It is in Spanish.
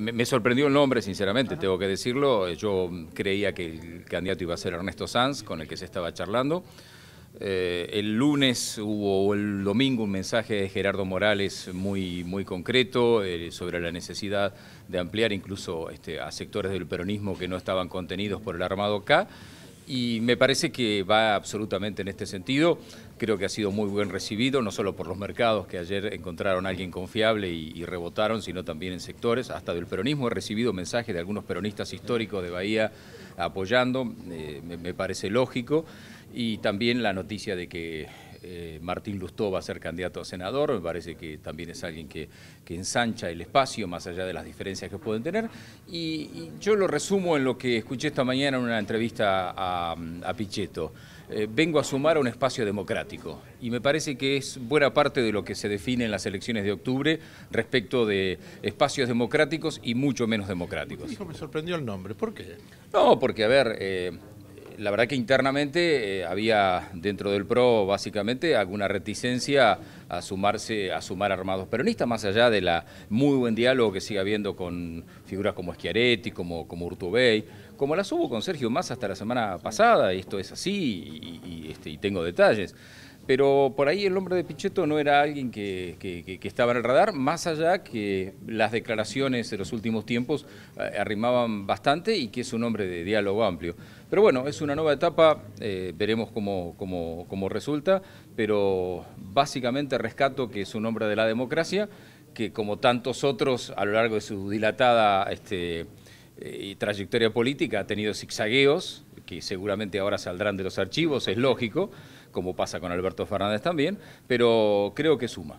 me sorprendió el nombre, sinceramente, tengo que decirlo. Yo creía que el candidato iba a ser Ernesto Sanz, con el que se estaba charlando. Eh, el lunes hubo, o el domingo, un mensaje de Gerardo Morales muy, muy concreto eh, sobre la necesidad de ampliar incluso este, a sectores del peronismo que no estaban contenidos por el Armado K y me parece que va absolutamente en este sentido. Creo que ha sido muy bien recibido, no solo por los mercados que ayer encontraron a alguien confiable y, rebotaron, sino también en sectores. Hasta del peronismo he recibido mensajes de algunos peronistas históricos de Bahía apoyando, eh, me parece lógico. Y también la noticia de que eh, Martín Lustó va a ser candidato a senador, me parece que también es alguien que, ensancha el espacio, más allá de las diferencias que pueden tener. Y, yo lo resumo en lo que escuché esta mañana en una entrevista a, Pichetto. Eh, vengo a sumar a un espacio democrático. Y me parece que es buena parte de lo que se define en las elecciones de octubre respecto de espacios democráticos y mucho menos democráticos. me sorprendió el nombre. ¿Por qué? No, porque, a ver, eh, la verdad que internamente eh, había dentro del PRO básicamente alguna reticencia a sumarse, a sumar armados peronistas, más allá de la muy buen diálogo que sigue habiendo con figuras como Schiaretti, como, como Urtubey, como las hubo con Sergio Massa hasta la semana pasada, y esto es así, este, y tengo detalles pero por ahí el nombre de Pichetto no era alguien que, que, estaba en el radar, más allá que las declaraciones de los últimos tiempos eh, arrimaban bastante y que es un hombre de diálogo amplio. Pero bueno, es una nueva etapa, eh, veremos cómo, resulta, pero básicamente rescato que es un hombre de la democracia, que como tantos otros a lo largo de su dilatada este, eh, trayectoria política ha tenido zigzagueos, que seguramente ahora saldrán de los archivos, es lógico, como pasa con Alberto Fernández también, pero creo que suma.